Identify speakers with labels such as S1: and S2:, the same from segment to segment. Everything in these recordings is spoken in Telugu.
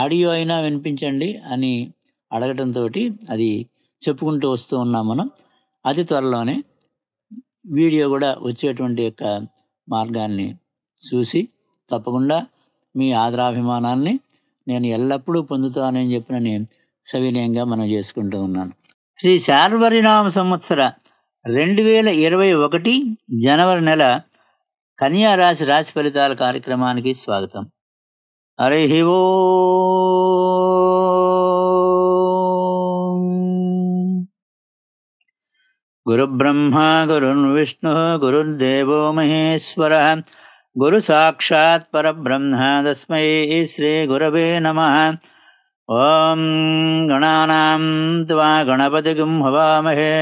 S1: ఆడియో అయినా వినిపించండి అని అడగటంతో అది చెప్పుకుంటూ వస్తూ ఉన్నాం మనం అతి త్వరలోనే వీడియో కూడా వచ్చేటువంటి యొక్క మార్గాన్ని చూసి తప్పకుండా మీ ఆదరాభిమానాన్ని నేను ఎల్లప్పుడూ పొందుతానని చెప్పిన నేను సవినయంగా మనం చేసుకుంటూ ఉన్నాను శ్రీ శార్వరినామ సంవత్సర రెండు వేల ఇరవై ఒకటి జనవరి నెల కన్యా రాశి రాశి ఫలితాల కార్యక్రమానికి స్వాగతం रिवो गुरुब्रह्म गुरुर्विष्णुः गुरुर्देवो महेश्वरः परब्रह्म तस्मै श्रीगुरवे नमः ॐ गणानां त्वा गणपतिगुं हवामहे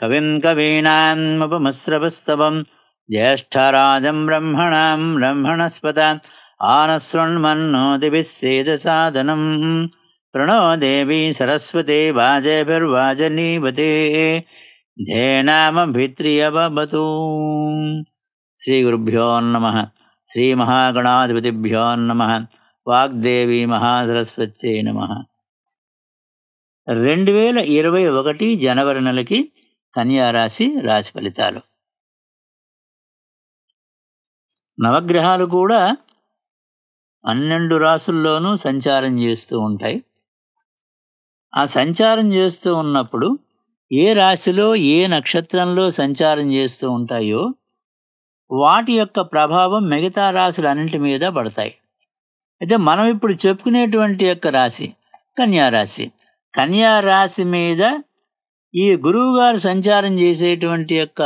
S1: कविं कवीनामुपमस्रवस्तवं ज्येष्ठराजं ब्रह्मणां ब्रह्मणस्पदा ఆనశృణ్మన్నోదిభిస్సేద సాధనం ప్రణోదేవీ సరస్వతే వాజేభిర్వాజనీవతే ధ్యేనామభిత్రియవతు శ్రీ గురుభ్యోన్నమ శ్రీ మహాగణాధిపతిభ్యోన్నమ వాగ్దేవి మహాసరస్వత్యే నమ రెండు వేల ఇరవై ఒకటి జనవరి నెలకి కన్యారాశి రాశి ఫలితాలు నవగ్రహాలు కూడా పన్నెండు రాసుల్లోనూ సంచారం చేస్తూ ఉంటాయి ఆ సంచారం చేస్తూ ఉన్నప్పుడు ఏ రాశిలో ఏ నక్షత్రంలో సంచారం చేస్తూ ఉంటాయో వాటి యొక్క ప్రభావం మిగతా రాశులన్నింటి మీద పడతాయి అయితే మనం ఇప్పుడు చెప్పుకునేటువంటి యొక్క రాశి కన్యారాశి కన్యారాశి మీద ఈ గురువుగారు సంచారం చేసేటువంటి యొక్క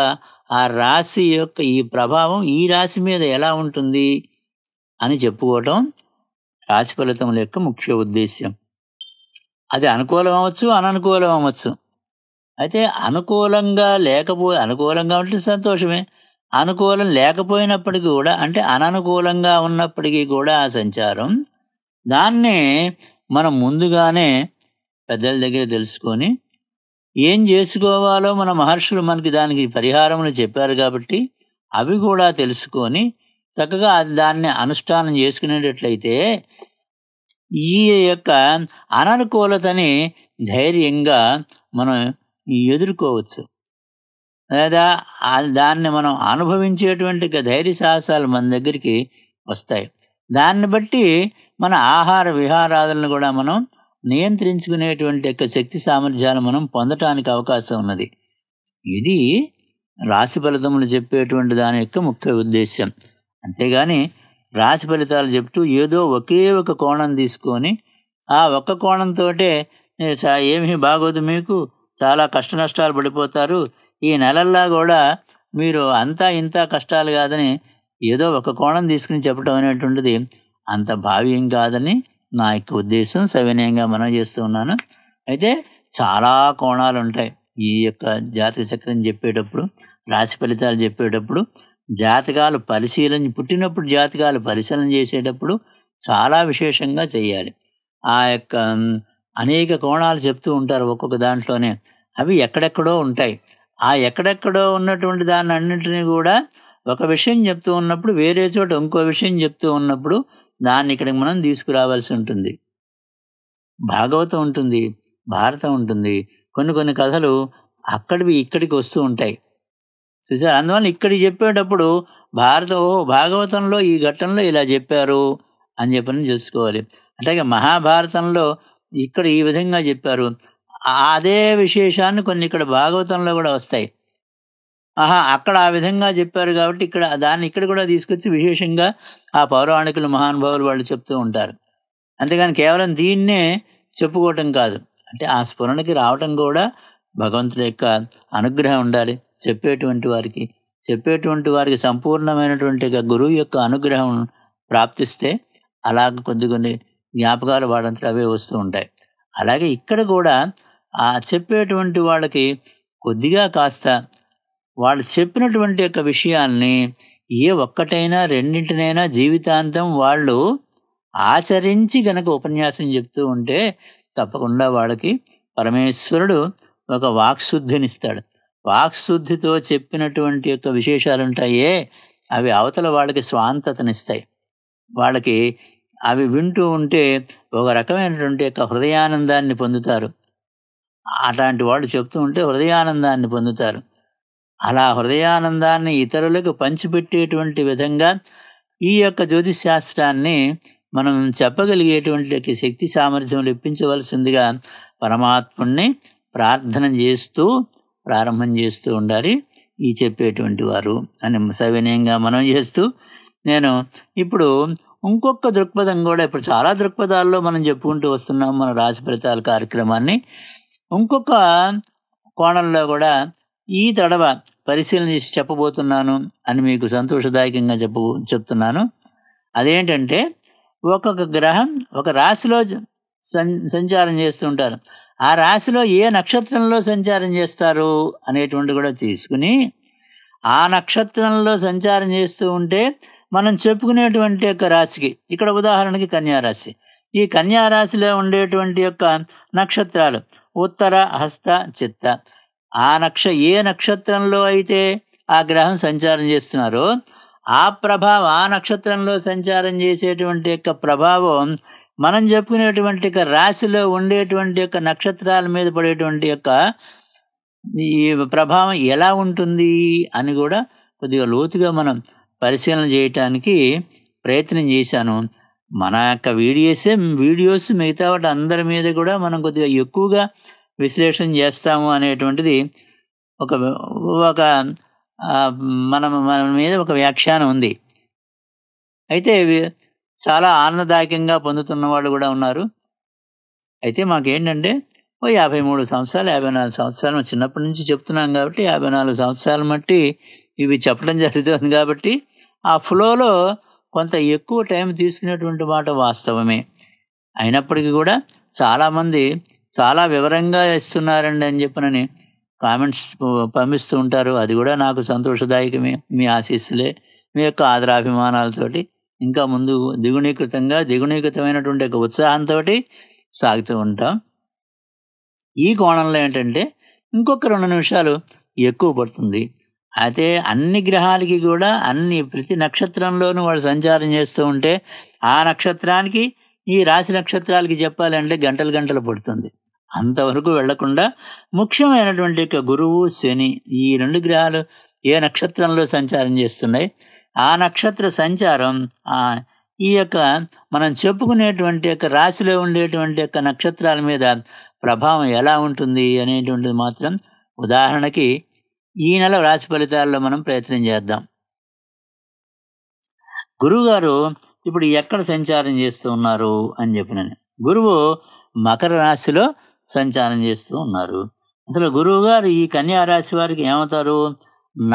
S1: ఆ రాశి యొక్క ఈ ప్రభావం ఈ రాశి మీద ఎలా ఉంటుంది అని చెప్పుకోవటం రాశి ఫలితముల యొక్క ముఖ్య ఉద్దేశ్యం అది అనుకూలం అవ్వచ్చు అననుకూలం అవ్వచ్చు అయితే అనుకూలంగా లేకపో అనుకూలంగా ఉంటే సంతోషమే అనుకూలం లేకపోయినప్పటికీ కూడా అంటే అననుకూలంగా ఉన్నప్పటికీ కూడా ఆ సంచారం దాన్నే మనం ముందుగానే పెద్దల దగ్గర తెలుసుకొని ఏం చేసుకోవాలో మన మహర్షులు మనకి దానికి పరిహారములు చెప్పారు కాబట్టి అవి కూడా తెలుసుకొని చక్కగా అది దాన్ని అనుష్ఠానం చేసుకునేటట్లయితే ఈ యొక్క అననుకూలతని ధైర్యంగా మనం ఎదుర్కోవచ్చు లేదా దాన్ని మనం అనుభవించేటువంటి ధైర్య సాహసాలు మన దగ్గరికి వస్తాయి దాన్ని బట్టి మన ఆహార విహారాలను కూడా మనం నియంత్రించుకునేటువంటి యొక్క శక్తి సామర్థ్యాలు మనం పొందటానికి అవకాశం ఉన్నది ఇది రాశి ఫలితములు చెప్పేటువంటి దాని యొక్క ముఖ్య ఉద్దేశం అంతేగాని రాశి ఫలితాలు చెప్తూ ఏదో ఒకే ఒక కోణం తీసుకొని ఆ ఒక్క కోణంతో ఏమీ బాగోదు మీకు చాలా కష్ట నష్టాలు పడిపోతారు ఈ నెలల్లో కూడా మీరు అంతా ఇంత కష్టాలు కాదని ఏదో ఒక కోణం తీసుకుని చెప్పడం అనేటువంటిది అంత భావ్యం కాదని నా యొక్క ఉద్దేశం సవినయంగా మనం చేస్తూ ఉన్నాను అయితే చాలా కోణాలు ఉంటాయి ఈ యొక్క జాతక చక్రం చెప్పేటప్పుడు రాశి ఫలితాలు చెప్పేటప్పుడు జాతకాలు పరిశీలన పుట్టినప్పుడు జాతకాలు పరిశీలన చేసేటప్పుడు చాలా విశేషంగా చేయాలి ఆ యొక్క అనేక కోణాలు చెప్తూ ఉంటారు ఒక్కొక్క దాంట్లోనే అవి ఎక్కడెక్కడో ఉంటాయి ఆ ఎక్కడెక్కడో ఉన్నటువంటి దాన్ని అన్నింటినీ కూడా ఒక విషయం చెప్తూ ఉన్నప్పుడు వేరే చోట ఇంకో విషయం చెప్తూ ఉన్నప్పుడు దాన్ని ఇక్కడికి మనం తీసుకురావాల్సి ఉంటుంది భాగవతం ఉంటుంది భారతం ఉంటుంది కొన్ని కొన్ని కథలు అక్కడివి ఇక్కడికి వస్తూ ఉంటాయి చూసారు అందువల్ల ఇక్కడ చెప్పేటప్పుడు భారత భాగవతంలో ఈ ఘట్టంలో ఇలా చెప్పారు అని చెప్పని తెలుసుకోవాలి అంటే మహాభారతంలో ఇక్కడ ఈ విధంగా చెప్పారు అదే విశేషాన్ని కొన్ని ఇక్కడ భాగవతంలో కూడా వస్తాయి ఆహా అక్కడ ఆ విధంగా చెప్పారు కాబట్టి ఇక్కడ దాన్ని ఇక్కడ కూడా తీసుకొచ్చి విశేషంగా ఆ పౌరాణికులు మహానుభావులు వాళ్ళు చెప్తూ ఉంటారు అంతేగాని కేవలం దీన్నే చెప్పుకోవటం కాదు అంటే ఆ స్ఫురణకి రావటం కూడా భగవంతుడి యొక్క అనుగ్రహం ఉండాలి చెప్పేటువంటి వారికి చెప్పేటువంటి వారికి సంపూర్ణమైనటువంటి గురువు యొక్క అనుగ్రహం ప్రాప్తిస్తే అలా కొద్ది కొన్ని జ్ఞాపకాలు వాడంతా అవే వస్తూ ఉంటాయి అలాగే ఇక్కడ కూడా ఆ చెప్పేటువంటి వాళ్ళకి కొద్దిగా కాస్త వాళ్ళు చెప్పినటువంటి యొక్క విషయాల్ని ఏ ఒక్కటైనా రెండింటినైనా జీవితాంతం వాళ్ళు ఆచరించి గనక ఉపన్యాసం చెప్తూ ఉంటే తప్పకుండా వాళ్ళకి పరమేశ్వరుడు ఒక వాక్శుద్ధినిస్తాడు వాక్శుద్ధితో చెప్పినటువంటి యొక్క విశేషాలు ఉంటాయే అవి అవతల వాళ్ళకి స్వాంతతనిస్తాయి వాళ్ళకి అవి వింటూ ఉంటే ఒక రకమైనటువంటి యొక్క హృదయానందాన్ని పొందుతారు అలాంటి వాళ్ళు చెప్తూ ఉంటే హృదయానందాన్ని పొందుతారు అలా హృదయానందాన్ని ఇతరులకు పంచిపెట్టేటువంటి విధంగా ఈ యొక్క జ్యోతిశాస్త్రాన్ని మనం చెప్పగలిగేటువంటి శక్తి సామర్థ్యం లెప్పించవలసిందిగా పరమాత్ముణ్ణి ప్రార్థన చేస్తూ ప్రారంభం చేస్తూ ఉండాలి ఈ చెప్పేటువంటి వారు అని సవినయంగా మనం చేస్తూ నేను ఇప్పుడు ఇంకొక దృక్పథం కూడా ఇప్పుడు చాలా దృక్పథాల్లో మనం చెప్పుకుంటూ వస్తున్నాం మన రాశి ఫలితాల కార్యక్రమాన్ని ఇంకొక కోణంలో కూడా ఈ తడవ పరిశీలన చేసి చెప్పబోతున్నాను అని మీకు సంతోషదాయకంగా చెప్పు చెప్తున్నాను అదేంటంటే ఒక్కొక్క గ్రహం ఒక రాశిలో సంచారం చేస్తుంటారు ఆ రాశిలో ఏ నక్షత్రంలో సంచారం చేస్తారు అనేటువంటి కూడా తీసుకుని ఆ నక్షత్రంలో సంచారం చేస్తూ ఉంటే మనం చెప్పుకునేటువంటి యొక్క రాశికి ఇక్కడ ఉదాహరణకి కన్యారాశి ఈ కన్యారాశిలో ఉండేటువంటి యొక్క నక్షత్రాలు ఉత్తర హస్త చిత్త ఆ నక్ష ఏ నక్షత్రంలో అయితే ఆ గ్రహం సంచారం చేస్తున్నారో ఆ ప్రభావం ఆ నక్షత్రంలో సంచారం చేసేటువంటి యొక్క ప్రభావం మనం చెప్పుకునేటువంటి యొక్క రాశిలో ఉండేటువంటి యొక్క నక్షత్రాల మీద పడేటువంటి యొక్క ఈ ప్రభావం ఎలా ఉంటుంది అని కూడా కొద్దిగా లోతుగా మనం పరిశీలన చేయటానికి ప్రయత్నం చేశాను మన యొక్క వీడియోసే వీడియోస్ మిగతా వాటి అందరి మీద కూడా మనం కొద్దిగా ఎక్కువగా విశ్లేషణ చేస్తాము అనేటువంటిది ఒక ఒక మనం మన మీద ఒక వ్యాఖ్యానం ఉంది అయితే చాలా ఆనందదాయకంగా పొందుతున్న వాళ్ళు కూడా ఉన్నారు అయితే మాకేంటంటే ఓ యాభై మూడు సంవత్సరాలు యాభై నాలుగు సంవత్సరాలు చిన్నప్పటి నుంచి చెప్తున్నాం కాబట్టి యాభై నాలుగు సంవత్సరాలు మట్టి ఇవి చెప్పడం జరుగుతుంది కాబట్టి ఆ ఫ్లోలో కొంత ఎక్కువ టైం తీసుకునేటువంటి మాట వాస్తవమే అయినప్పటికీ కూడా చాలామంది చాలా వివరంగా ఇస్తున్నారండి అని చెప్పినని కామెంట్స్ పంపిస్తూ ఉంటారు అది కూడా నాకు సంతోషదాయకమే మీ ఆశీస్సులే మీ యొక్క ఆదరాభిమానాలతోటి ఇంకా ముందు దిగుణీకృతంగా దిగుణీకృతమైనటువంటి ఒక ఉత్సాహంతో సాగుతూ ఉంటాం ఈ కోణంలో ఏంటంటే ఇంకొక రెండు నిమిషాలు ఎక్కువ పడుతుంది అయితే అన్ని గ్రహాలకి కూడా అన్ని ప్రతి నక్షత్రంలోనూ వాళ్ళు సంచారం చేస్తూ ఉంటే ఆ నక్షత్రానికి ఈ రాశి నక్షత్రాలకి చెప్పాలంటే గంటలు గంటలు పడుతుంది అంతవరకు వెళ్లకుండా ముఖ్యమైనటువంటి గురువు శని ఈ రెండు గ్రహాలు ఏ నక్షత్రంలో సంచారం చేస్తున్నాయి ఆ నక్షత్ర సంచారం ఈ యొక్క మనం చెప్పుకునేటువంటి యొక్క రాశిలో ఉండేటువంటి యొక్క నక్షత్రాల మీద ప్రభావం ఎలా ఉంటుంది అనేటువంటిది మాత్రం ఉదాహరణకి ఈ నెల రాశి ఫలితాల్లో మనం ప్రయత్నం చేద్దాం గురువుగారు ఇప్పుడు ఎక్కడ సంచారం చేస్తూ ఉన్నారు అని చెప్పిన గురువు మకర రాశిలో సంచారం చేస్తూ ఉన్నారు అసలు గురువుగారు ఈ కన్యా రాశి వారికి ఏమవుతారు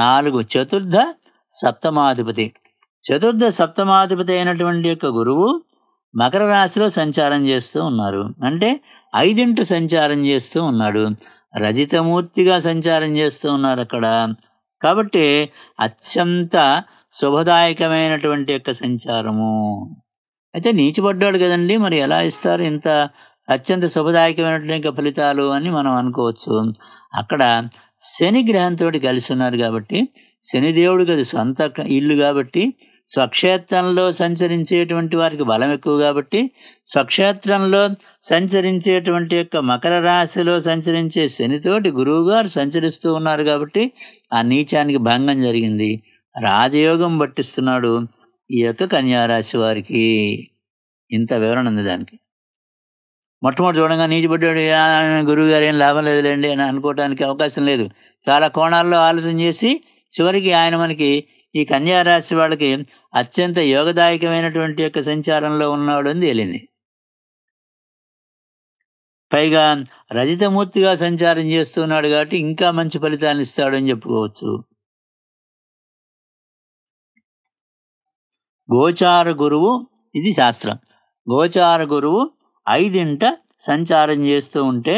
S1: నాలుగు చతుర్థ సప్తమాధిపతి చతుర్థ సప్తమాధిపతి అయినటువంటి యొక్క గురువు మకర రాశిలో సంచారం చేస్తూ ఉన్నారు అంటే ఐదింటి సంచారం చేస్తూ ఉన్నాడు రజితమూర్తిగా సంచారం చేస్తూ ఉన్నారు అక్కడ కాబట్టి అత్యంత శుభదాయకమైనటువంటి యొక్క సంచారము అయితే నీచిపడ్డాడు కదండి మరి ఎలా ఇస్తారు ఇంత అత్యంత శుభదాయకమైనటువంటి ఫలితాలు అని మనం అనుకోవచ్చు అక్కడ శని గ్రహంతో కలిసి ఉన్నారు కాబట్టి శనిదేవుడు అది సొంత ఇల్లు కాబట్టి స్వక్షేత్రంలో సంచరించేటువంటి వారికి బలం ఎక్కువ కాబట్టి స్వక్షేత్రంలో సంచరించేటువంటి యొక్క మకర రాశిలో సంచరించే శనితోటి గురువుగారు సంచరిస్తూ ఉన్నారు కాబట్టి ఆ నీచానికి భంగం జరిగింది రాజయోగం పట్టిస్తున్నాడు ఈ యొక్క కన్యారాశి వారికి ఇంత వివరణ ఉంది దానికి మొట్టమొదటి చూడంగా నీచి గురువు గారు ఏం లాభం లేదులేండి అని అనుకోవడానికి అవకాశం లేదు చాలా కోణాల్లో ఆలోచన చేసి చివరికి ఆయన మనకి ఈ రాశి వాళ్ళకి అత్యంత యోగదాయకమైనటువంటి యొక్క సంచారంలో ఉన్నాడు అని తేలింది పైగా రజితమూర్తిగా సంచారం చేస్తున్నాడు కాబట్టి ఇంకా మంచి ఫలితాన్ని అని చెప్పుకోవచ్చు గోచార గురువు ఇది శాస్త్రం గోచార గురువు ఐదింట సంచారం చేస్తూ ఉంటే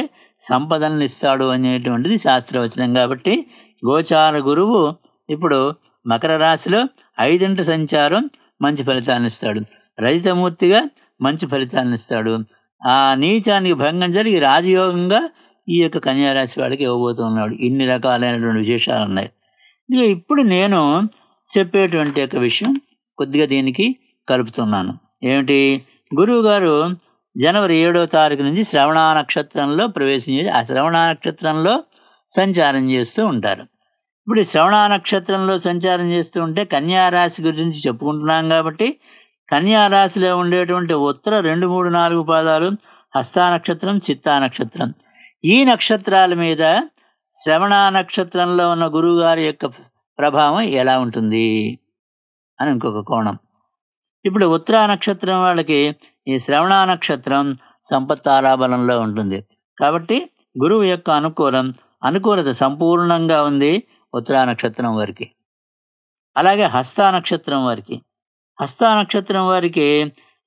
S1: సంపదలను ఇస్తాడు అనేటువంటిది శాస్త్రవచనం కాబట్టి గోచార గురువు ఇప్పుడు మకర రాశిలో ఐదింట సంచారం మంచి ఫలితాన్ని ఇస్తాడు రజితమూర్తిగా మంచి ఫలితాన్ని ఇస్తాడు ఆ నీచానికి భంగం జరిగి రాజయోగంగా ఈ యొక్క కన్యారాశి వాడికి ఇవ్వబోతున్నాడు ఇన్ని రకాలైనటువంటి విశేషాలు ఉన్నాయి ఇక ఇప్పుడు నేను చెప్పేటువంటి యొక్క విషయం కొద్దిగా దీనికి కలుపుతున్నాను ఏమిటి గురువు గారు జనవరి ఏడో తారీఖు నుంచి శ్రవణ నక్షత్రంలో ప్రవేశించేది ఆ శ్రవణ నక్షత్రంలో సంచారం చేస్తూ ఉంటారు ఇప్పుడు శ్రవణ నక్షత్రంలో సంచారం చేస్తూ ఉంటే కన్యారాశి గురించి చెప్పుకుంటున్నాం కాబట్టి కన్యారాశిలో ఉండేటువంటి ఉత్తర రెండు మూడు నాలుగు పాదాలు హస్తా నక్షత్రం చిత్తా నక్షత్రం ఈ నక్షత్రాల మీద శ్రవణ నక్షత్రంలో ఉన్న గురువుగారి యొక్క ప్రభావం ఎలా ఉంటుంది అని ఇంకొక కోణం ఇప్పుడు ఉత్తర నక్షత్రం వాళ్ళకి ఈ శ్రవణ నక్షత్రం సంపత్తారాబలంలో ఉంటుంది కాబట్టి గురువు యొక్క అనుకూలం అనుకూలత సంపూర్ణంగా ఉంది ఉత్తరా నక్షత్రం వారికి అలాగే హస్తా నక్షత్రం వారికి హస్తా నక్షత్రం వారికి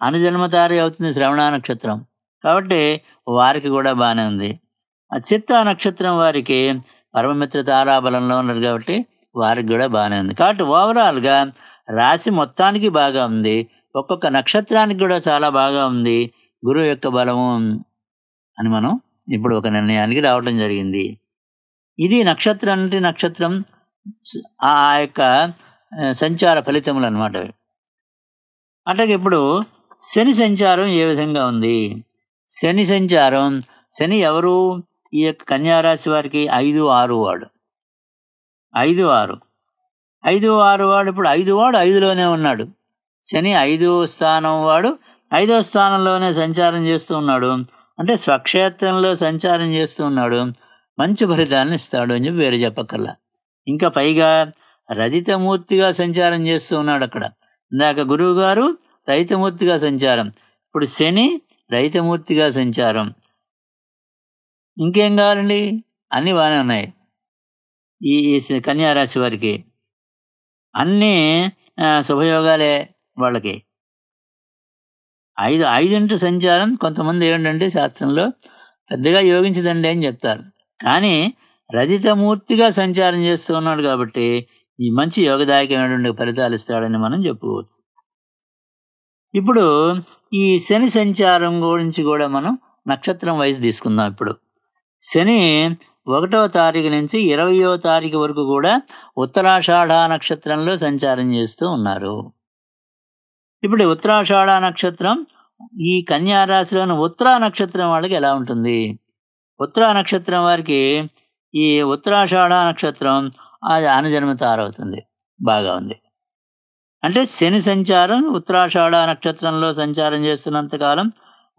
S1: అనుజన్మతారి అవుతుంది శ్రవణ నక్షత్రం కాబట్టి వారికి కూడా బాగానే ఉంది చిత్త నక్షత్రం వారికి పరమమిత్ర తారాబలంలో ఉన్నారు కాబట్టి వారికి కూడా బాగానే ఉంది కాబట్టి ఓవరాల్గా రాశి మొత్తానికి బాగా ఉంది ఒక్కొక్క నక్షత్రానికి కూడా చాలా బాగా ఉంది గురువు యొక్క బలము అని మనం ఇప్పుడు ఒక నిర్ణయానికి రావడం జరిగింది ఇది నక్షత్రం అంటే నక్షత్రం ఆ యొక్క సంచార ఫలితములు అనమాట అట్లాగే ఇప్పుడు శని సంచారం ఏ విధంగా ఉంది శని సంచారం శని ఎవరు ఈ యొక్క కన్యారాశి వారికి ఐదు ఆరు వాడు ఐదు ఆరు ఐదు ఆరు వాడు ఇప్పుడు ఐదు వాడు ఐదులోనే ఉన్నాడు శని ఐదు స్థానం వాడు ఐదో స్థానంలోనే సంచారం చేస్తూ ఉన్నాడు అంటే స్వక్షేత్రంలో సంచారం చేస్తూ ఉన్నాడు మంచి ఫలితాలను ఇస్తాడు అని చెప్పి వేరే చెప్పక్కర్లా ఇంకా పైగా రజితమూర్తిగా సంచారం చేస్తూ ఉన్నాడు అక్కడ ఇందాక గురువు గారు రైతమూర్తిగా సంచారం ఇప్పుడు శని రైతమూర్తిగా సంచారం ఇంకేం కావాలండి అన్నీ బాగానే ఉన్నాయి ఈ కన్యారాశి వారికి అన్నీ శుభయోగాలే వాళ్ళకి ఐదు ఐదింటి సంచారం కొంతమంది ఏంటంటే శాస్త్రంలో పెద్దగా యోగించదండి అని చెప్తారు కానీ రజితమూర్తిగా సంచారం చేస్తూ ఉన్నాడు కాబట్టి ఈ మంచి యోగదాయకమైనటువంటి ఫలితాలు ఇస్తాడని మనం చెప్పుకోవచ్చు ఇప్పుడు ఈ శని సంచారం గురించి కూడా మనం నక్షత్రం వయసు తీసుకుందాం ఇప్పుడు శని ఒకటవ తారీఖు నుంచి ఇరవయో తారీఖు వరకు కూడా ఉత్తరాషాఢ నక్షత్రంలో సంచారం చేస్తూ ఉన్నారు ఇప్పుడు ఉత్తరాషాఢ నక్షత్రం ఈ కన్యారాశిలోని ఉత్తరా నక్షత్రం వాళ్ళకి ఎలా ఉంటుంది ఉత్తరా నక్షత్రం వారికి ఈ ఉత్తరాషాఢ నక్షత్రం అది అనుజన్మ తారవుతుంది బాగా ఉంది అంటే శని సంచారం ఉత్తరాషాఢ నక్షత్రంలో సంచారం చేస్తున్నంతకాలం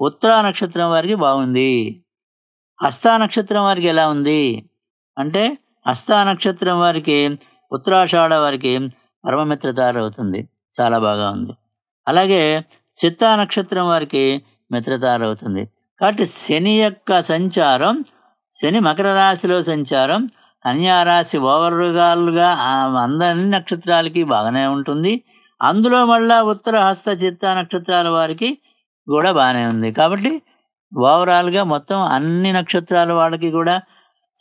S1: ఉత్తరా నక్షత్రం వారికి బాగుంది హస్తా నక్షత్రం వారికి ఎలా ఉంది అంటే హస్తా నక్షత్రం వారికి ఉత్తరాషాఢ వారికి పరమమిత్ర తారవుతుంది చాలా బాగా ఉంది అలాగే చిత్తా నక్షత్రం వారికి మిత్రతారవుతుంది కాబట్టి శని యొక్క సంచారం శని మకర రాశిలో సంచారం కన్యారాశి ఓవర్గాలుగా అందరి నక్షత్రాలకి బాగానే ఉంటుంది అందులో మళ్ళా ఉత్తర హస్త చిత్త నక్షత్రాల వారికి కూడా బాగానే ఉంది కాబట్టి ఓవరాల్గా మొత్తం అన్ని నక్షత్రాల వాళ్ళకి కూడా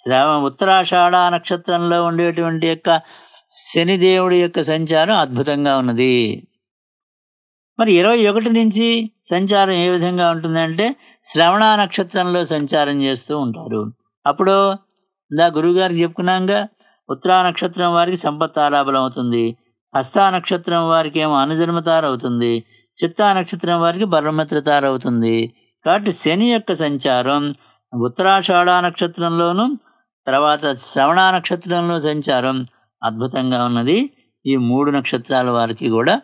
S1: శ్రవ ఉత్తరాషాఢ నక్షత్రంలో ఉండేటువంటి యొక్క శనిదేవుడి యొక్క సంచారం అద్భుతంగా ఉన్నది మరి ఇరవై ఒకటి నుంచి సంచారం ఏ విధంగా ఉంటుందంటే శ్రవణ నక్షత్రంలో సంచారం చేస్తూ ఉంటారు అప్పుడు ఇందా గురువుగారు చెప్పుకున్నాగా ఉత్తరా నక్షత్రం వారికి తారాబలం అవుతుంది హస్తా నక్షత్రం వారికి ఏమో అవుతుంది చిత్తా నక్షత్రం వారికి అవుతుంది కాబట్టి శని యొక్క సంచారం ఉత్తరాషాఢ నక్షత్రంలోను తర్వాత శ్రవణ నక్షత్రంలో సంచారం అద్భుతంగా ఉన్నది ఈ మూడు నక్షత్రాల వారికి కూడా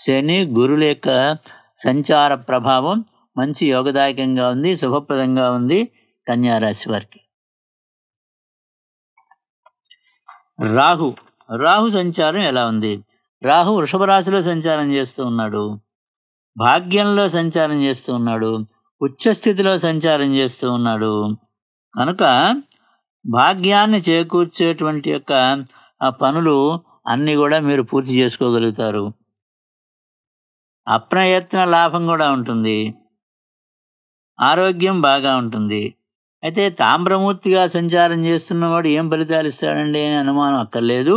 S1: శని గురుల యొక్క సంచార ప్రభావం మంచి యోగదాయకంగా ఉంది శుభప్రదంగా ఉంది కన్యారాశి వారికి రాహు రాహు సంచారం ఎలా ఉంది రాహు వృషభ రాశిలో సంచారం చేస్తూ ఉన్నాడు భాగ్యంలో సంచారం చేస్తూ ఉన్నాడు ఉచ్చస్థితిలో సంచారం చేస్తూ ఉన్నాడు కనుక భాగ్యాన్ని చేకూర్చేటువంటి యొక్క ఆ పనులు అన్నీ కూడా మీరు పూర్తి చేసుకోగలుగుతారు అప్రయత్న లాభం కూడా ఉంటుంది ఆరోగ్యం బాగా ఉంటుంది అయితే తామ్రమూర్తిగా సంచారం చేస్తున్నవాడు ఏం ఫలితాలు ఇస్తాడండి అనే అనుమానం అక్కర్లేదు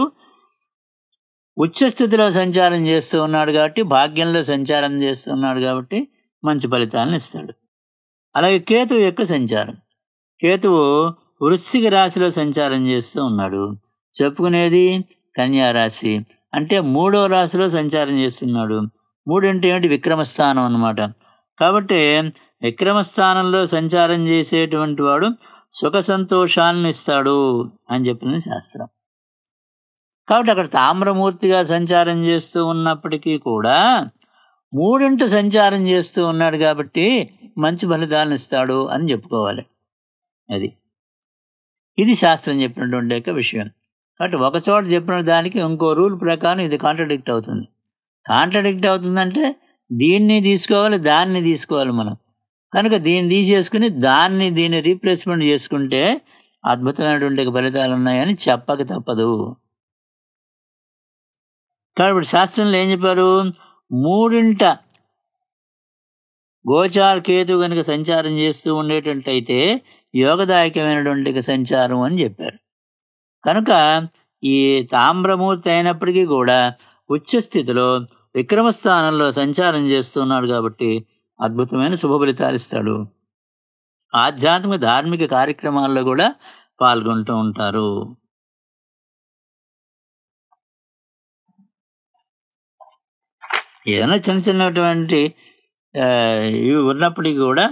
S1: ఉచ్చస్థితిలో సంచారం చేస్తూ ఉన్నాడు కాబట్టి భాగ్యంలో సంచారం చేస్తూ ఉన్నాడు కాబట్టి మంచి ఫలితాలను ఇస్తాడు అలాగే కేతువు యొక్క సంచారం కేతువు వృశ్చిక రాశిలో సంచారం చేస్తూ ఉన్నాడు చెప్పుకునేది రాశి అంటే మూడో రాశిలో సంచారం చేస్తున్నాడు మూడు అంటే ఏమిటి విక్రమస్థానం అనమాట కాబట్టి విక్రమస్థానంలో సంచారం చేసేటువంటి వాడు సుఖ సంతోషాలను ఇస్తాడు అని చెప్పింది శాస్త్రం కాబట్టి అక్కడ తామ్రమూర్తిగా సంచారం చేస్తూ ఉన్నప్పటికీ కూడా మూడింట సంచారం చేస్తూ ఉన్నాడు కాబట్టి మంచి ఫలితాలను ఇస్తాడు అని చెప్పుకోవాలి అది ఇది శాస్త్రం చెప్పినటువంటి యొక్క విషయం కాబట్టి ఒక చోట చెప్పిన దానికి ఇంకో రూల్ ప్రకారం ఇది కాంట్రడిక్ట్ అవుతుంది కాంట్రడిక్ట్ అవుతుందంటే దీన్ని తీసుకోవాలి దాన్ని తీసుకోవాలి మనం కనుక దీన్ని తీసేసుకుని దాన్ని దీన్ని రీప్లేస్మెంట్ చేసుకుంటే అద్భుతమైనటువంటి ఫలితాలు ఉన్నాయని చెప్పక తప్పదు కాబట్టి శాస్త్రంలో ఏం చెప్పారు మూడింట గోచార కేతు కనుక సంచారం చేస్తూ ఉండేటువంటి అయితే యోగదాయకమైనటువంటి సంచారం అని చెప్పారు కనుక ఈ తామ్రమూర్తి అయినప్పటికీ కూడా ఉచ్చస్థితిలో స్థితిలో విక్రమస్థానంలో సంచారం చేస్తున్నాడు కాబట్టి అద్భుతమైన శుభ ఫలితాలు ఇస్తాడు ఆధ్యాత్మిక ధార్మిక కార్యక్రమాల్లో కూడా పాల్గొంటూ ఉంటారు ఏదైనా చిన్న చిన్నటువంటి ఇవి ఉన్నప్పటికీ కూడా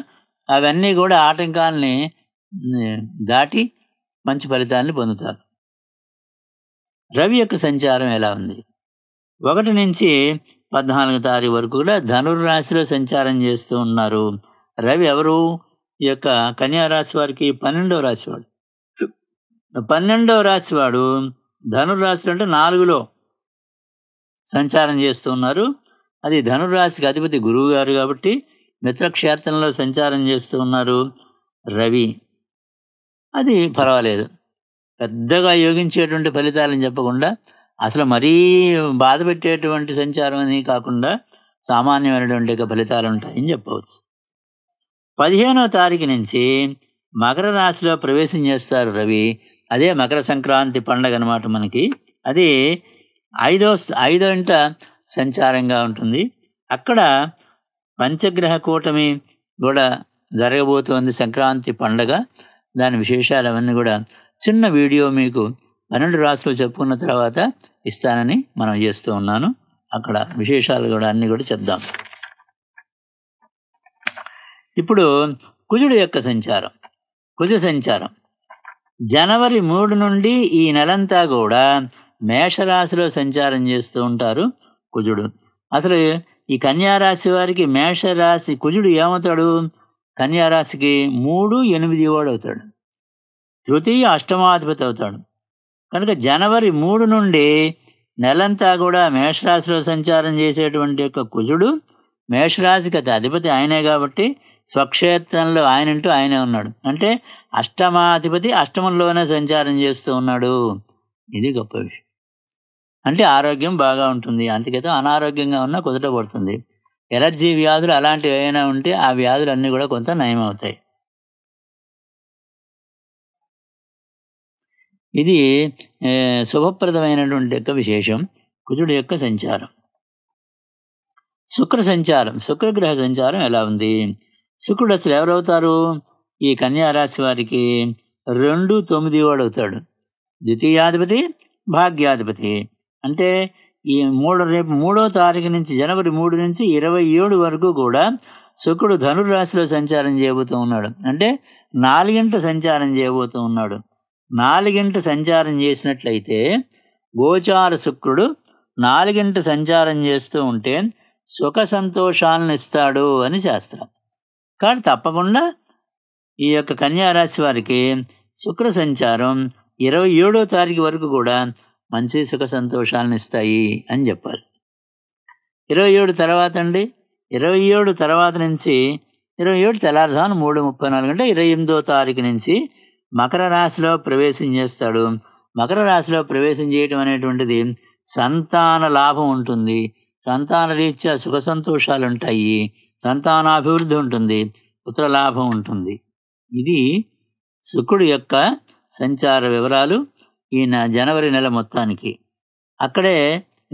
S1: అవన్నీ కూడా ఆటంకాలని దాటి మంచి ఫలితాన్ని పొందుతారు రవి యొక్క సంచారం ఎలా ఉంది ఒకటి నుంచి పద్నాలుగు తారీఖు వరకు కూడా ధనుర్రాశిలో సంచారం చేస్తూ ఉన్నారు రవి ఎవరు ఈ యొక్క కన్యా రాశి వారికి పన్నెండవ రాశివాడు పన్నెండవ రాశివాడు ధనుర్రాశులు అంటే నాలుగులో సంచారం చేస్తూ ఉన్నారు అది ధనుర్రాశికి అధిపతి గురువు గారు కాబట్టి మిత్రక్షేత్రంలో సంచారం చేస్తూ ఉన్నారు రవి అది పర్వాలేదు పెద్దగా యోగించేటువంటి ఫలితాలను చెప్పకుండా అసలు మరీ బాధ పెట్టేటువంటి సంచారం అని కాకుండా సామాన్యమైనటువంటి ఫలితాలు ఉంటాయని చెప్పవచ్చు పదిహేనో తారీఖు నుంచి మకర రాశిలో ప్రవేశం చేస్తారు రవి అదే మకర సంక్రాంతి పండగ అనమాట మనకి అది ఐదో ఐదో ఇంట సంచారంగా ఉంటుంది అక్కడ పంచగ్రహ కూటమి కూడా జరగబోతోంది సంక్రాంతి పండగ దాని విశేషాలు అవన్నీ కూడా చిన్న వీడియో మీకు పన్నెండు రాసులు చెప్పుకున్న తర్వాత ఇస్తానని మనం చేస్తూ ఉన్నాను అక్కడ విశేషాలు కూడా అన్నీ కూడా చెప్దాం ఇప్పుడు కుజుడు యొక్క సంచారం కుజ సంచారం జనవరి మూడు నుండి ఈ నెలంతా కూడా మేషరాశిలో సంచారం చేస్తూ ఉంటారు కుజుడు అసలు ఈ కన్యారాశి వారికి మేషరాశి కుజుడు ఏమవుతాడు కన్యారాశికి మూడు ఎనిమిది వాడు అవుతాడు తృతీయ అష్టమాధిపతి అవుతాడు కనుక జనవరి మూడు నుండి నెలంతా కూడా మేషరాశిలో సంచారం చేసేటువంటి యొక్క కుజుడు మేషరాశికి అది అధిపతి ఆయనే కాబట్టి స్వక్షేత్రంలో ఆయనంటూ ఆయనే ఉన్నాడు అంటే అష్టమాధిపతి అష్టమంలోనే సంచారం చేస్తూ ఉన్నాడు ఇది గొప్ప విషయం అంటే ఆరోగ్యం బాగా ఉంటుంది అందుకైతే అనారోగ్యంగా ఉన్నా కుదట పడుతుంది ఎలర్జీ వ్యాధులు అలాంటివి ఏమైనా ఉంటే ఆ వ్యాధులన్నీ కూడా కొంత నయమవుతాయి ఇది శుభప్రదమైనటువంటి యొక్క విశేషం కుజుడు యొక్క సంచారం శుక్ర సంచారం శుక్రగ్రహ సంచారం ఎలా ఉంది శుక్రుడు అసలు ఎవరవుతారు ఈ కన్యారాశి వారికి రెండు తొమ్మిది వాడు అవుతాడు ద్వితీయాధిపతి భాగ్యాధిపతి అంటే ఈ మూడు రేపు మూడో తారీఖు నుంచి జనవరి మూడు నుంచి ఇరవై ఏడు వరకు కూడా శుక్రుడు ధనురాశిలో సంచారం చేయబోతూ ఉన్నాడు అంటే నాలుగింట సంచారం చేయబోతూ ఉన్నాడు నాలుగింట సంచారం చేసినట్లయితే గోచార శుక్రుడు నాలుగింట సంచారం చేస్తూ ఉంటే సుఖ సంతోషాలను ఇస్తాడు అని శాస్త్రం కానీ తప్పకుండా ఈ యొక్క కన్యారాశి వారికి శుక్ర సంచారం ఇరవై ఏడో తారీఖు వరకు కూడా మంచి సుఖ సంతోషాలను ఇస్తాయి అని చెప్పాలి ఇరవై ఏడు తర్వాత అండి ఇరవై ఏడు తర్వాత నుంచి ఇరవై ఏడు తెల్లారుజామున మూడు ముప్పై నాలుగు అంటే ఇరవై ఎనిమిదో తారీఖు నుంచి మకర రాశిలో ప్రవేశం చేస్తాడు మకర రాశిలో ప్రవేశం చేయటం అనేటువంటిది సంతాన లాభం ఉంటుంది సంతాన రీత్యా సుఖ సంతోషాలు ఉంటాయి సంతానాభివృద్ధి ఉంటుంది లాభం ఉంటుంది ఇది శుక్రుడు యొక్క సంచార వివరాలు ఈయన జనవరి నెల మొత్తానికి అక్కడే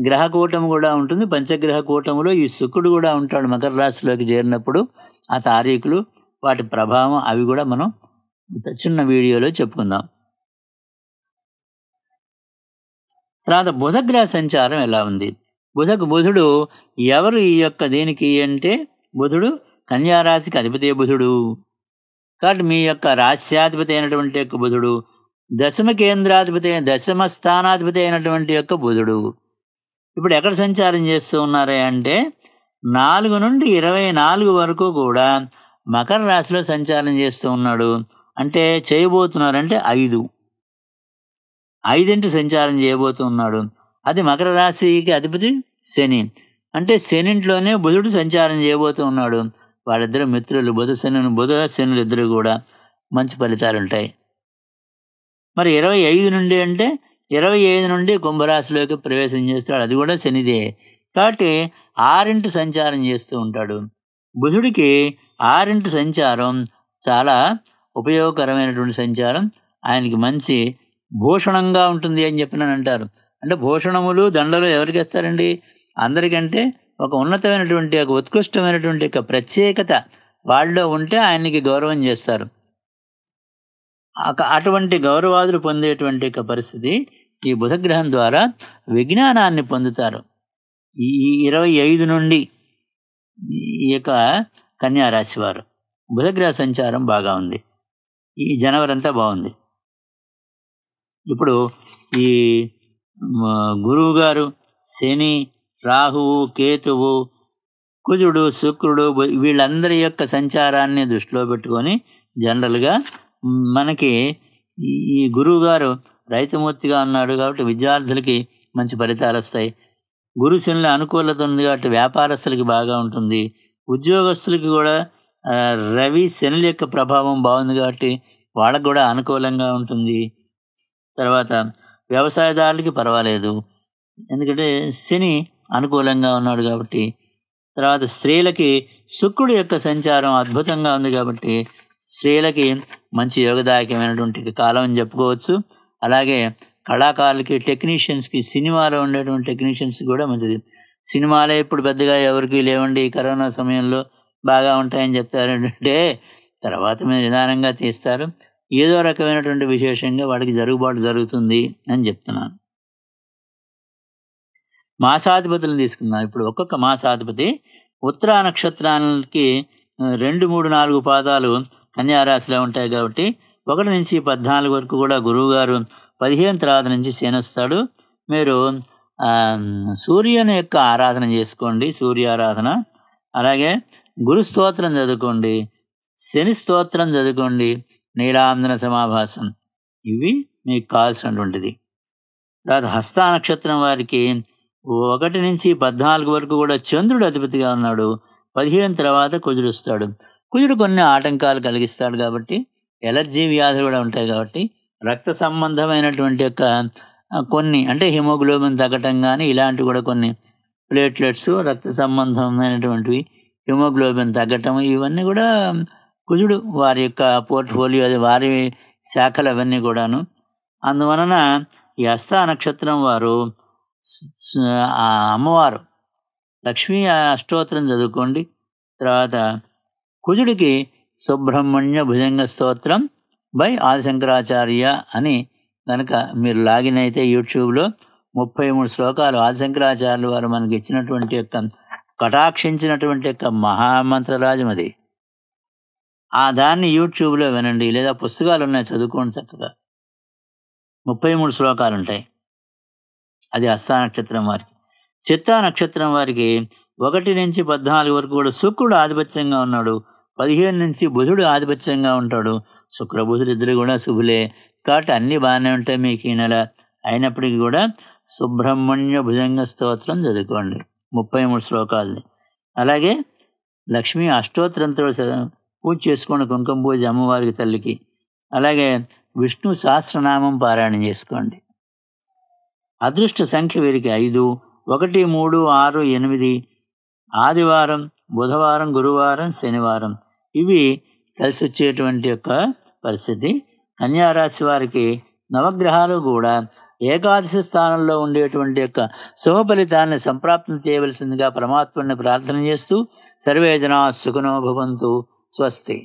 S1: గ్రహ కూటం కూడా ఉంటుంది పంచగ్రహ కూటములో ఈ శుక్రుడు కూడా ఉంటాడు మకర రాశిలోకి చేరినప్పుడు ఆ తారీఖులు వాటి ప్రభావం అవి కూడా మనం చిన్న వీడియోలో చెప్పుకుందాం తర్వాత బుధగ్రహ సంచారం ఎలా ఉంది బుధకు బుధుడు ఎవరు ఈ యొక్క దేనికి అంటే బుధుడు కన్యారాశికి అధిపతి బుధుడు కాబట్టి మీ యొక్క రాశ్యాధిపతి అయినటువంటి యొక్క బుధుడు దశమ కేంద్రాధిపతి దశమ స్థానాధిపతి అయినటువంటి యొక్క బుధుడు ఇప్పుడు ఎక్కడ సంచారం చేస్తూ ఉన్నారే అంటే నాలుగు నుండి ఇరవై నాలుగు వరకు కూడా మకర రాశిలో సంచారం చేస్తూ ఉన్నాడు అంటే చేయబోతున్నారంటే ఐదు ఐదింటి సంచారం చేయబోతున్నాడు అది మకర రాశికి అధిపతి శని అంటే శనింట్లోనే బుధుడు సంచారం చేయబోతూ ఉన్నాడు వాళ్ళిద్దరు మిత్రులు బుధ శని బుధ శనులు ఇద్దరు కూడా మంచి ఫలితాలు ఉంటాయి మరి ఇరవై ఐదు నుండి అంటే ఇరవై ఐదు నుండి కుంభరాశిలోకి ప్రవేశం చేస్తాడు అది కూడా శనిదే కాబట్టి ఆరింటి సంచారం చేస్తూ ఉంటాడు బుధుడికి ఆరింటి సంచారం చాలా ఉపయోగకరమైనటువంటి సంచారం ఆయనకి మంచి భూషణంగా ఉంటుంది అని చెప్పిన అంటారు అంటే భూషణములు దండలు ఎవరికి ఇస్తారండి అందరికంటే ఒక ఉన్నతమైనటువంటి ఒక ఉత్కృష్టమైనటువంటి ఒక ప్రత్యేకత వాళ్ళలో ఉంటే ఆయనకి గౌరవం చేస్తారు అటువంటి గౌరవాదులు పొందేటువంటి ఒక పరిస్థితి ఈ బుధగ్రహం ద్వారా విజ్ఞానాన్ని పొందుతారు ఈ ఇరవై ఐదు నుండి ఈ యొక్క కన్యారాశి వారు బుధగ్రహ సంచారం బాగా ఉంది ఈ జనవరి అంతా బాగుంది ఇప్పుడు ఈ గురువు గారు శని రాహువు కేతువు కుజుడు శుక్రుడు వీళ్ళందరి యొక్క సంచారాన్ని దృష్టిలో పెట్టుకొని జనరల్గా మనకి ఈ గురువు గారు రైతుమూర్తిగా ఉన్నాడు కాబట్టి విద్యార్థులకి మంచి ఫలితాలు వస్తాయి గురుశనుల అనుకూలత ఉంది కాబట్టి వ్యాపారస్తులకి బాగా ఉంటుంది ఉద్యోగస్తులకి కూడా రవి శనుల యొక్క ప్రభావం బాగుంది కాబట్టి వాళ్ళకు కూడా అనుకూలంగా ఉంటుంది తర్వాత వ్యవసాయదారులకి పర్వాలేదు ఎందుకంటే శని అనుకూలంగా ఉన్నాడు కాబట్టి తర్వాత స్త్రీలకి శుక్రుడు యొక్క సంచారం అద్భుతంగా ఉంది కాబట్టి స్త్రీలకి మంచి యోగదాయకమైనటువంటి కాలం అని చెప్పుకోవచ్చు అలాగే కళాకారులకి టెక్నీషియన్స్కి సినిమాలో ఉండేటువంటి టెక్నీషియన్స్ కూడా మంచిది సినిమాలే ఇప్పుడు పెద్దగా ఎవరికి లేవండి కరోనా సమయంలో బాగా ఉంటాయని చెప్తారు అంటే తర్వాత మీరు నిదానంగా తీస్తారు ఏదో రకమైనటువంటి విశేషంగా వాడికి జరుగుబాటు జరుగుతుంది అని చెప్తున్నాను మాసాధిపతులను తీసుకుందాం ఇప్పుడు ఒక్కొక్క మాసాధిపతి ఉత్తరా నక్షత్రానికి రెండు మూడు నాలుగు పాదాలు కన్యారాశిలో ఉంటాయి కాబట్టి ఒకటి నుంచి పద్నాలుగు వరకు కూడా గురువుగారు పదిహేను తర్వాత నుంచి సేనొస్తాడు మీరు సూర్యుని యొక్క ఆరాధన చేసుకోండి సూర్య ఆరాధన అలాగే గురు స్తోత్రం చదువుకోండి శని స్తోత్రం చదువుకోండి నీలాంధన సమాభాసం ఇవి మీకు కావాల్సినటువంటిది తర్వాత హస్త నక్షత్రం వారికి ఒకటి నుంచి పద్నాలుగు వరకు కూడా చంద్రుడు అధిపతిగా ఉన్నాడు పదిహేను తర్వాత కుజుడు వస్తాడు కుజుడు కొన్ని ఆటంకాలు కలిగిస్తాడు కాబట్టి ఎలర్జీ వ్యాధులు కూడా ఉంటాయి కాబట్టి రక్త సంబంధమైనటువంటి యొక్క కొన్ని అంటే హిమోగ్లోబిన్ తగ్గటం కానీ ఇలాంటివి కూడా కొన్ని ప్లేట్లెట్స్ రక్త సంబంధమైనటువంటివి హిమోగ్లోబిన్ తగ్గటం ఇవన్నీ కూడా కుజుడు వారి యొక్క పోర్ట్ఫోలియో అది వారి శాఖలు అవన్నీ కూడాను అందువలన ఈ హస్త నక్షత్రం వారు అమ్మవారు లక్ష్మీ అష్టోత్తరం చదువుకోండి తర్వాత కుజుడికి సుబ్రహ్మణ్య భుజంగ స్తోత్రం బై ఆదిశంకరాచార్య అని కనుక మీరు లాగిన్ అయితే యూట్యూబ్లో ముప్పై మూడు శ్లోకాలు ఆదిశంకరాచార్యులు వారు మనకి ఇచ్చినటువంటి యొక్క కటాక్షించినటువంటి యొక్క మహామంత్రరాజం అది ఆ దాన్ని యూట్యూబ్లో వినండి లేదా పుస్తకాలు ఉన్నాయి చదువుకోండి చక్కగా ముప్పై మూడు శ్లోకాలు ఉంటాయి అది అస్తా నక్షత్రం వారికి చిత్తా నక్షత్రం వారికి ఒకటి నుంచి పద్నాలుగు వరకు కూడా శుక్రుడు ఆధిపత్యంగా ఉన్నాడు పదిహేను నుంచి బుధుడు ఆధిపత్యంగా ఉంటాడు బుధుడు ఇద్దరు కూడా శుభులే కాబట్టి అన్నీ బాగానే ఉంటాయి మీకు ఈ నెల అయినప్పటికీ కూడా సుబ్రహ్మణ్య భుజంగ స్తోత్రం చదువుకోండి ముప్పై మూడు శ్లోకాలని అలాగే లక్ష్మీ అష్టోత్తరంతో పూజ చేసుకోండి కుంకుమ పూజ అమ్మవారికి తల్లికి అలాగే విష్ణు సహస్రనామం పారాయణం చేసుకోండి అదృష్ట సంఖ్య వీరికి ఐదు ఒకటి మూడు ఆరు ఎనిమిది ఆదివారం బుధవారం గురువారం శనివారం ఇవి కలిసి వచ్చేటువంటి యొక్క పరిస్థితి కన్యారాశి వారికి నవగ్రహాలు కూడా ఏకాదశి స్థానంలో ఉండేటువంటి యొక్క శుభ ఫలితాన్ని సంప్రాప్తం చేయవలసిందిగా పరమాత్మని ప్రార్థన చేస్తూ సర్వేజనా సుఖనో భవంతు స్వస్తి